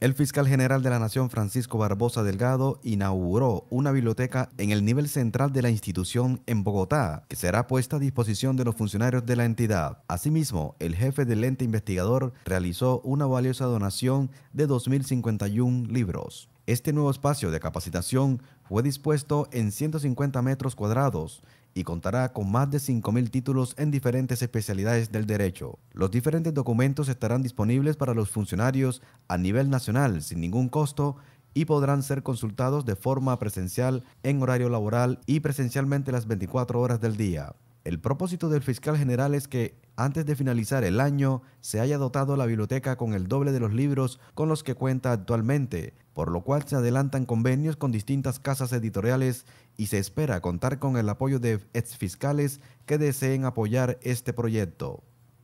El fiscal general de la Nación, Francisco Barbosa Delgado, inauguró una biblioteca en el nivel central de la institución en Bogotá, que será puesta a disposición de los funcionarios de la entidad. Asimismo, el jefe del ente investigador realizó una valiosa donación de 2.051 libros. Este nuevo espacio de capacitación fue dispuesto en 150 metros cuadrados y contará con más de 5.000 títulos en diferentes especialidades del derecho. Los diferentes documentos estarán disponibles para los funcionarios a nivel nacional sin ningún costo y podrán ser consultados de forma presencial en horario laboral y presencialmente las 24 horas del día. El propósito del fiscal general es que antes de finalizar el año se haya dotado la biblioteca con el doble de los libros con los que cuenta actualmente, por lo cual se adelantan convenios con distintas casas editoriales y se espera contar con el apoyo de exfiscales que deseen apoyar este proyecto.